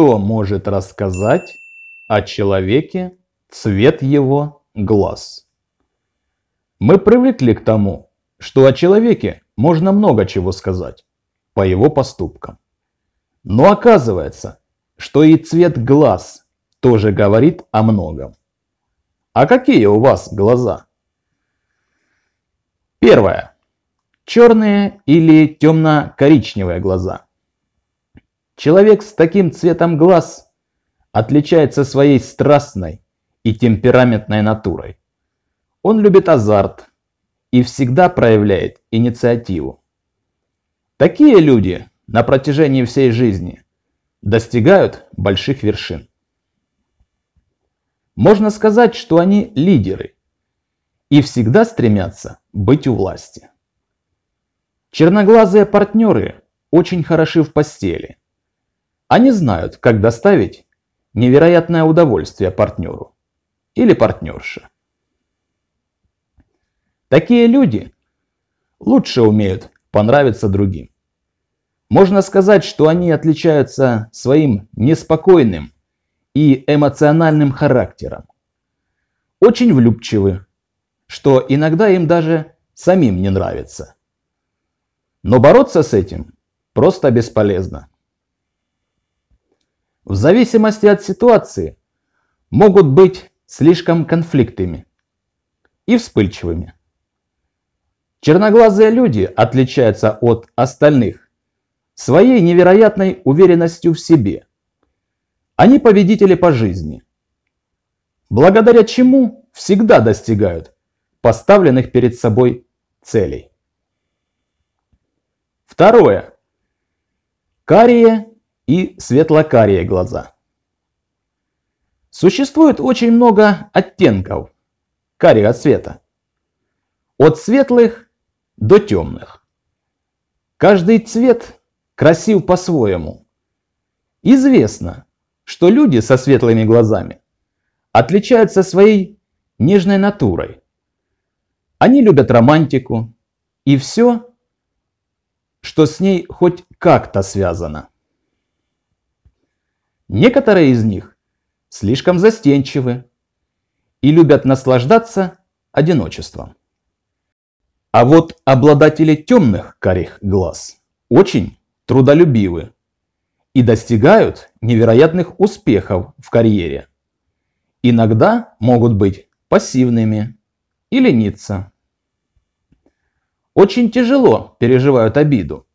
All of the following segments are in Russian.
Что может рассказать о человеке цвет его глаз? Мы привыкли к тому, что о человеке можно много чего сказать по его поступкам. Но оказывается, что и цвет глаз тоже говорит о многом. А какие у вас глаза? Первое. Черные или темно-коричневые глаза – Человек с таким цветом глаз отличается своей страстной и темпераментной натурой. Он любит азарт и всегда проявляет инициативу. Такие люди на протяжении всей жизни достигают больших вершин. Можно сказать, что они лидеры и всегда стремятся быть у власти. Черноглазые партнеры очень хороши в постели. Они знают, как доставить невероятное удовольствие партнеру или партнерше. Такие люди лучше умеют понравиться другим. Можно сказать, что они отличаются своим неспокойным и эмоциональным характером. Очень влюбчивы, что иногда им даже самим не нравится. Но бороться с этим просто бесполезно в зависимости от ситуации могут быть слишком конфликтными и вспыльчивыми. Черноглазые люди отличаются от остальных своей невероятной уверенностью в себе. Они победители по жизни, благодаря чему всегда достигают поставленных перед собой целей. Второе. Карие и светлокарие глаза. Существует очень много оттенков карего цвета. От светлых до темных. Каждый цвет красив по-своему. Известно, что люди со светлыми глазами отличаются своей нежной натурой. Они любят романтику и все, что с ней хоть как-то связано. Некоторые из них слишком застенчивы и любят наслаждаться одиночеством. А вот обладатели темных карих глаз очень трудолюбивы и достигают невероятных успехов в карьере. Иногда могут быть пассивными и лениться. Очень тяжело переживают обиду,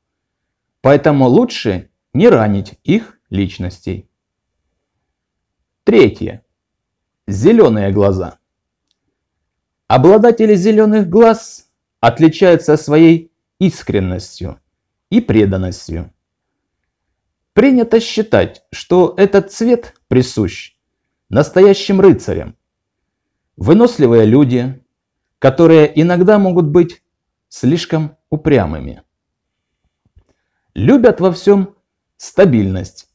поэтому лучше не ранить их личностей. Третье. Зеленые глаза. Обладатели зеленых глаз отличаются своей искренностью и преданностью. Принято считать, что этот цвет присущ настоящим рыцарям. Выносливые люди, которые иногда могут быть слишком упрямыми. Любят во всем стабильность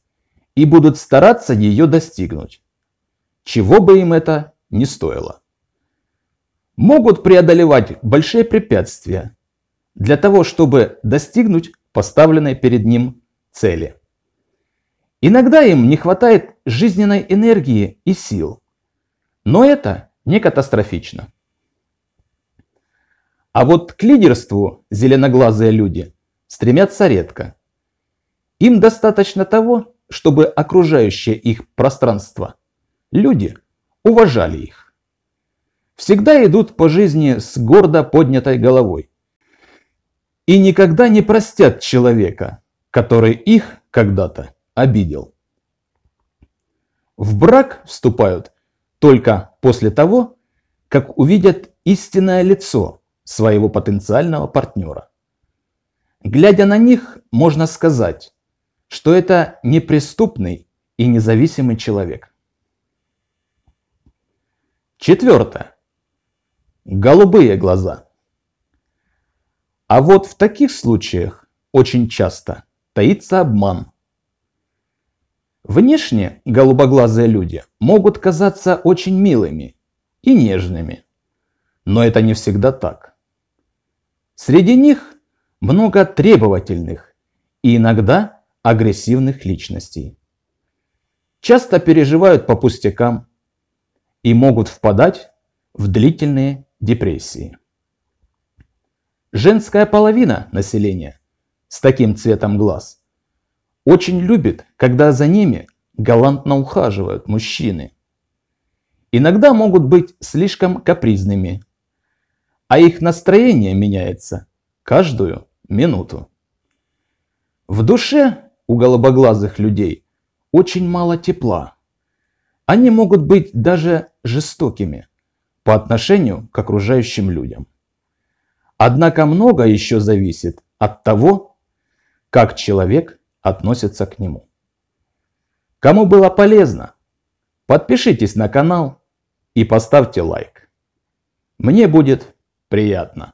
и будут стараться ее достигнуть, чего бы им это не стоило. Могут преодолевать большие препятствия для того, чтобы достигнуть поставленной перед ним цели. Иногда им не хватает жизненной энергии и сил, но это не катастрофично. А вот к лидерству зеленоглазые люди стремятся редко. Им достаточно того, чтобы окружающее их пространство, люди, уважали их. Всегда идут по жизни с гордо поднятой головой и никогда не простят человека, который их когда-то обидел. В брак вступают только после того, как увидят истинное лицо своего потенциального партнера. Глядя на них, можно сказать, что это неприступный и независимый человек. Четвертое. Голубые глаза. А вот в таких случаях очень часто таится обман. Внешне голубоглазые люди могут казаться очень милыми и нежными, но это не всегда так. Среди них много требовательных и иногда агрессивных личностей. Часто переживают по пустякам и могут впадать в длительные депрессии. Женская половина населения с таким цветом глаз очень любит, когда за ними галантно ухаживают мужчины. Иногда могут быть слишком капризными, а их настроение меняется каждую минуту. В душе у голубоглазых людей очень мало тепла. Они могут быть даже жестокими по отношению к окружающим людям. Однако много еще зависит от того, как человек относится к нему. Кому было полезно, подпишитесь на канал и поставьте лайк. Мне будет приятно.